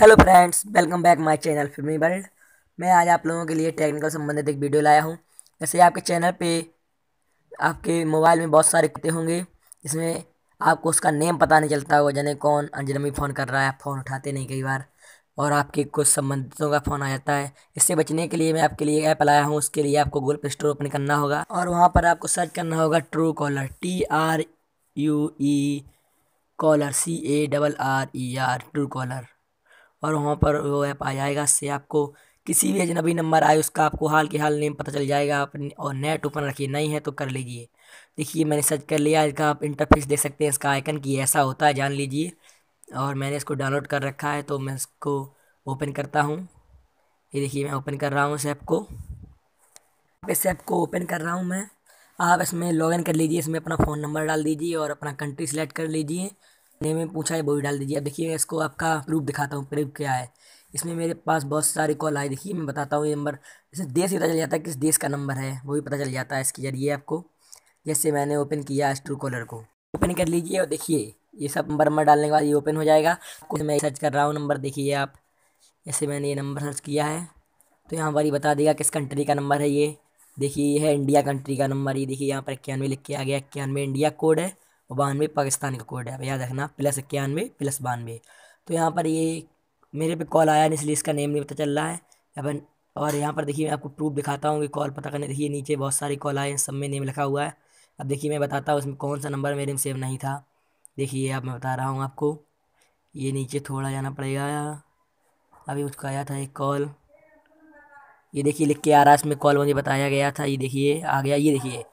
hello friends welcome back my channel filmy world मैं आज आप लोगों के लिए टेक्निकल संबंधित एक वीडियो लाया हूं जैसे आपके चैनल पे आपके मोबाइल में बहुत सारे कुत्ते होंगे जिसमें आपको उसका नेम पता नहीं चलता होगा जाने कौन अनजनमी फ़ोन कर रहा है फ़ोन उठाते नहीं कई बार और आपके कुछ संबंधितों का फ़ोन आ जाता है इससे बचने के लिए मैं आपके लिए ऐप लाया हूँ उसके लिए आपको गूगल प्ले स्टोर ओपन करना होगा और वहाँ पर आपको सर्च करना होगा true caller T R U E caller C A double R E R true caller और वहाँ पर वो ऐप आ जाएगा इससे आपको किसी भी अजनबी नंबर आए उसका आपको हाल के हाल नेम पता चल जाएगा आप और नेट ओपन रखिए नहीं है तो कर लीजिए देखिए मैंने सर्च कर लिया इसका आप इंटरफेस देख सकते हैं इसका आइकन की ऐसा होता है जान लीजिए और मैंने इसको डाउनलोड कर रखा है तो मैं इसको ओपन करता हूँ ये देखिए मैं ओपन कर रहा हूँ इस ऐप को इस ऐप को ओपन कर रहा हूँ मैं आप इसमें लॉगिन कर लीजिए इसमें अपना फ़ोन नंबर डाल दीजिए और अपना कंट्री सेलेक्ट कर लीजिए ने में पूछा है वो भी डाल दीजिए अब देखिए इसको आपका प्रूफ दिखाता हूँ प्रूफ क्या है इसमें मेरे पास बहुत सारे कॉल आए देखिए मैं बताता हूँ ये नंबर जैसे देश ही पता चल जाता है किस देश का नंबर है वो भी पता चल जाता है इसके जरिए आपको जैसे मैंने ओपन किया इस ट्रू कॉलर को ओपन कर लीजिए और देखिए ये सब नंबर नंबर डालने के बाद ये ओपन हो जाएगा कुछ मैं सर्च कर रहा हूँ नंबर देखिए आप जैसे मैंने ये नंबर सर्च किया है तो यहाँ पर ही बता देगा किस कंट्री का नंबर है ये देखिए ये है इंडिया कंट्री का नंबर ये देखिए यहाँ पर इक्यानवे लिख के आ गया इक्यानवे इंडिया कोड है और बानवे पाकिस्तान का कोड है याद रखना प्लस इक्यानवे प्लस बानवे तो यहाँ पर ये मेरे पे कॉल आया नहीं इसलिए इसका नेम नहीं पता चल रहा है अपन और यहाँ पर देखिए मैं आपको प्रूफ दिखाता हूँ कि कॉल पता करने देखिए नीचे बहुत सारे कॉल आए सब में नेम लिखा हुआ है अब देखिए मैं बताता हूँ उसमें कौन सा नंबर मेरे में सेव नहीं था देखिए अब मैं बता रहा हूँ आपको ये नीचे थोड़ा जाना पड़ेगा अभी उसका आया था एक कॉल ये देखिए लिख के आ रहा है इसमें कॉल मुझे बताया गया था ये देखिए आ गया ये देखिए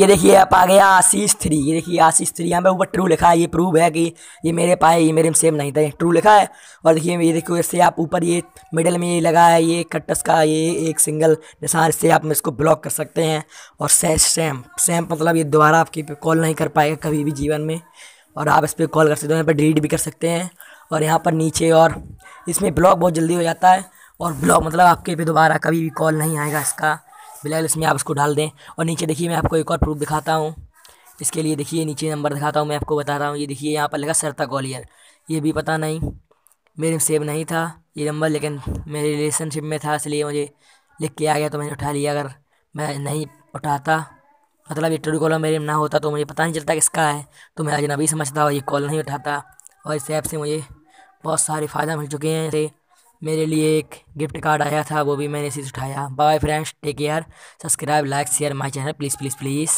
ये देखिए आप आ गया आशीष थ्री ये देखिए आशीष थ्री यहाँ पे ऊपर ट्रू लिखा है ये प्रूव है कि ये मेरे पाए ये मेरे में सेम नहीं था ट्रू लिखा है और देखिए ये देखो इससे आप ऊपर ये मिडल में ये लगा है ये कट्टस का ये एक सिंगल निशान इससे आप इसको ब्लॉक कर सकते हैं और सेम सेम मतलब ये दोबारा आपकी कॉल नहीं कर पाएगा कभी भी जीवन में और आप इस पर कॉल कर सकते हो यहाँ पर डिलीट भी कर सकते हैं और यहाँ पर नीचे और इसमें ब्लॉक बहुत जल्दी हो जाता है और ब्लॉक मतलब आपके पे दोबारा कभी भी कॉल नहीं आएगा इसका फिलहाल इसमें आप इसको डाल दें और नीचे देखिए मैं आपको एक और प्रूफ दिखाता हूँ इसके लिए देखिए नीचे नंबर दिखाता हूँ मैं आपको बता रहा हूँ ये देखिए यहाँ पर लगा सरता ग्वालियर ये भी पता नहीं मेरे में सेव नहीं था ये नंबर लेकिन मेरे रिलेशनशिप में था इसलिए मुझे लिख के आ गया तो मैंने उठा लिया अगर मैं नहीं उठाता मतलब ये ट्रू कॉलर मेरे में ना होता तो मुझे पता नहीं चलता किसका है तो मैं अजनबी समझता और ये कॉल नहीं उठाता और इस ऐप से मुझे बहुत सारे फ़ायदा मिल चुके हैं मेरे लिए एक गिफ्ट कार्ड आया था वो भी मैंने इसी से उठाया bye friends take care subscribe like share my channel please please please